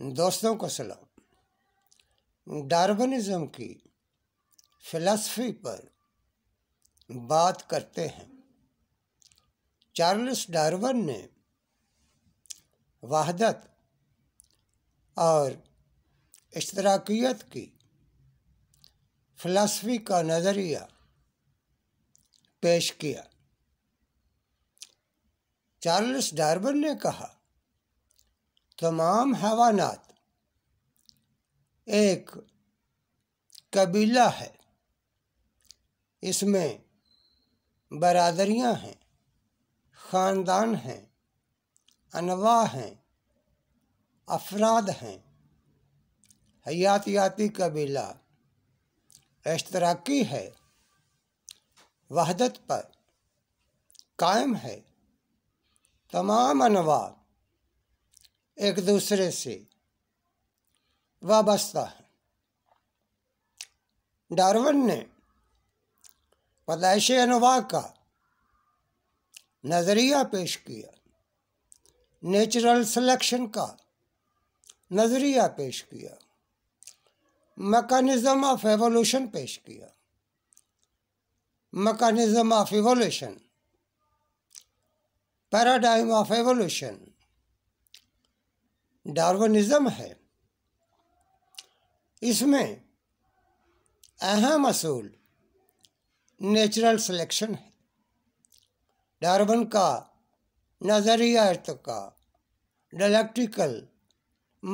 दोस्तों को सलाम डार्बनिज़म की फिलॉसफी पर बात करते हैं चार्ल्स डार्वन ने वहादत और इश्तराकियत की फिलॉसफी का नज़रिया पेश किया चार्ल्स डार्वन ने कहा तमाम हैवानात एक कबीला है इसमें बरदरियाँ हैं ख़ानदान हैं अनवा हैं अफराद हैं हयातियाती कबीला अश्तराकी है वहदत पर कायम है तमाम अनवा एक दूसरे से वाबस्ता है डार्विन ने पदाइश अनुवाद का नज़रिया पेश किया नेचुरल सिलेक्शन का नज़रिया पेश किया मकानिज्म ऑफ एवोल्यूशन पेश किया mechanism of evolution paradigm of evolution Darwinism है इसमें अहम असूल नेचुरल सिलेक्शन है डार्वन का नज़रिया का डलेक्ट्रिकल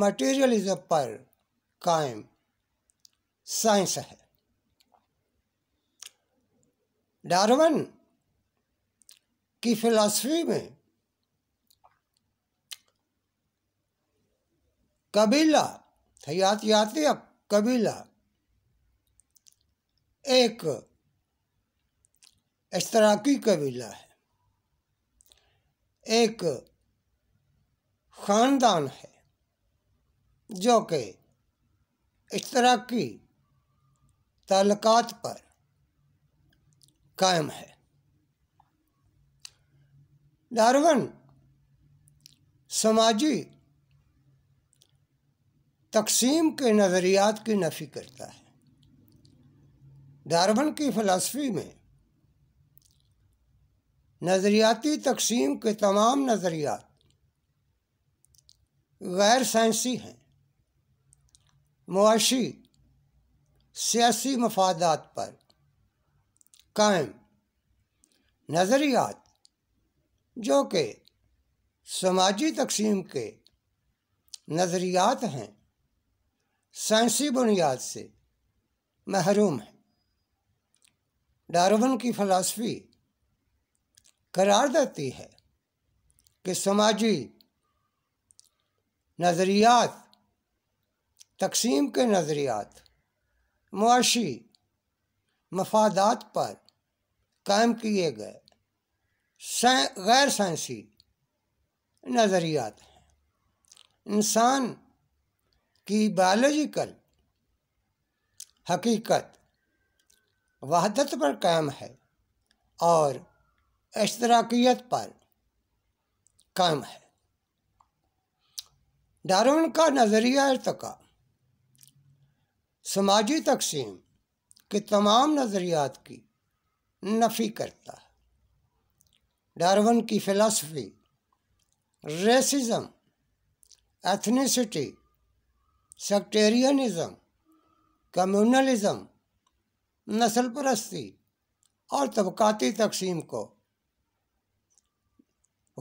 मटेरियलिज्म पर कायम साइंस है डार्वन की फिलॉसफी में कबीला थयात याते अब कबीला एक इश्तराकी कबीला है एक ख़ानदान है जो कि इश्तराकी तलकात पर कायम है डार्वन समाजी तकसीम के नज़रियात की नफ़ी करता है डारवन की फ़लसफ़ी में नज़रियाती तकसीम के तमाम नज़रियात गैर साइंसी हैं मुआशी सियासी मफादात पर कायम नज़रियात जो कि समाजी तकसीम के नज़रियात हैं साइंसी बुनियाद से महरूम है डार्वन की फलासफी करार देती है कि समाजी नज़रियात तकसीम के नज़रियात मुआशी मफादात पर कायम किए गए गैर साइंसी नज़रियात हैं इंसान की बायोलॉजिकल हकीकत वहदत पर कायम है और अश्तराकियत पर कायम है डारोन का नज़रिया इरतका समाजी तकसीम के तमाम नज़रियात की नफ़ी करता है डारवन की philosophy racism ethnicity sectarianism communalism नस्ल परस्ती और तबकाती तकसीम को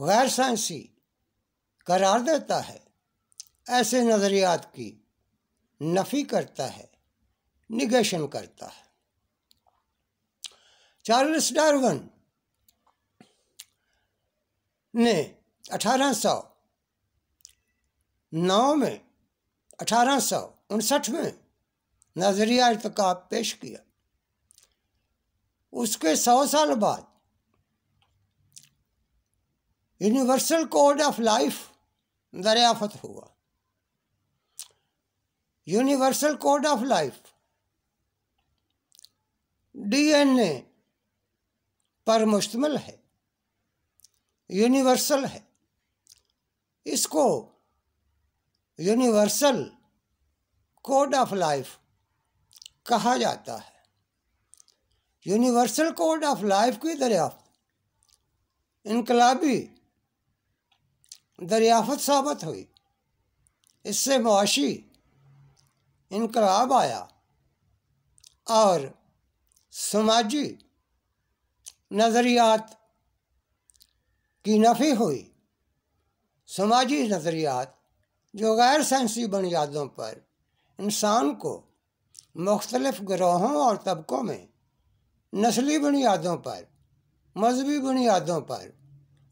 गैर साइंसी करार देता है ऐसे नज़रियात की नफ़ी करता है निगेशन करता है चार्ल्स डार्वन ने अठारह सौ नौ में अठारह सौ उनसठ में नजरिया इतका पेश किया उसके सौ साल बाद यूनिवर्सल कोड ऑफ लाइफ दरियाफत हुआ universal code of life DNA पर मुश्तमल है यूनिवर्सल है इसको यूनिवर्सल कोड ऑफ लाइफ कहा जाता है यूनिवर्सल कोड ऑफ लाइफ की दरियाफ्त इनकलाबी दरियाफत साबित हुई इससे मुआशी इनकलाब आया और समाजी नज़रियात की नफ़ी हुई समाजी नज़रियात जो गैर साइंसी बुनियादों पर इंसान को मुख्तलफ ग्रोहों और तबकों में नस्ली बुनियादों पर मजहबी बुनियादों पर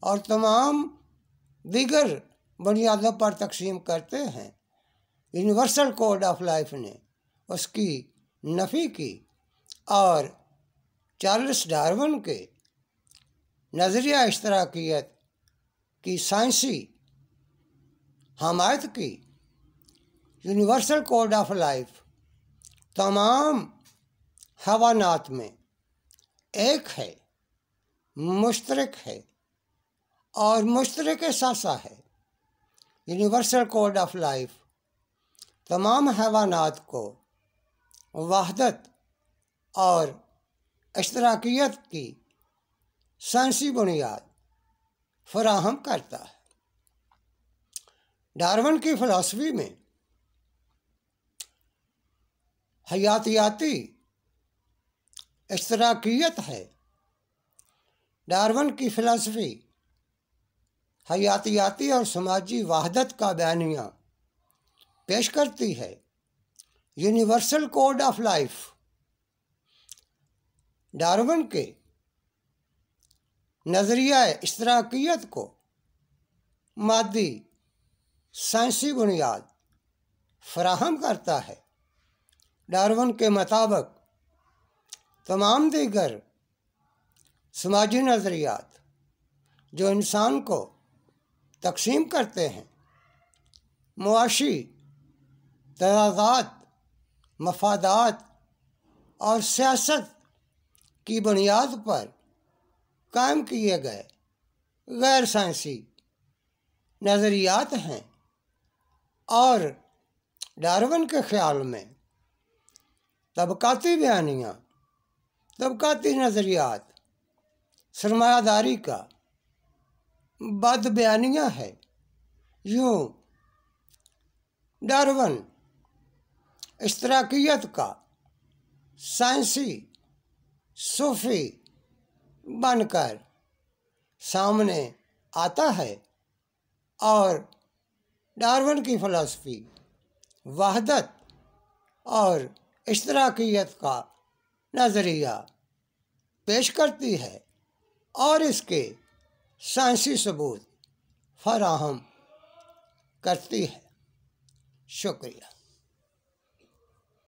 और तमाम दीगर बुनियादों पर तकसीम करते हैं यूनिवर्सल कोड ऑफ लाइफ ने उसकी नफ़ी की और चार्ल्स डार्वन के नज़रिया इश्तराकियत की साइंसी हमायत की यूनिवर्सल कोड ऑफ लाइफ तमाम हवानात में एक है मुश्तरक है और मुश्तरक सासा है यूनिवर्सल कोड ऑफ लाइफ तमाम हवानात को वहदत और अश्तराकियत की सांसी बुनियाद फराहम करता है डार्वन की फ़िलासफी में हयातियाती इश्तराकियत है डार्वन की फ़िलासफी हयातियाती और समाजी वाहदत का बयानिया पेश करती है universal code of life Darwin के नज़रिया इश्तराकियत को मादी साइंसी बुनियाद फ्राहम करता है डार्वन के मुताबिक तमाम दीगर समाजी नज़रियात जो इंसान को तकसीम करते हैं मुआशी तजादात मफादात और सियासत की बुनियाद पर कायम किए गए गैर साइंसी नज़रियात हैं और डारवन के ख्याल में तबकाती बयानियाँ तबकाती नज़रियात सरमायादारी का बद बयानिया है यूँ डारवन इश्तराकियत का साइंसी सूफी बनकर सामने आता है और डार्वन की फ़लसफ़ी वहदत और इश्तराकियत का नज़रिया पेश करती है और इसके साइंसी सबूत फराहम करती है शुक्रिया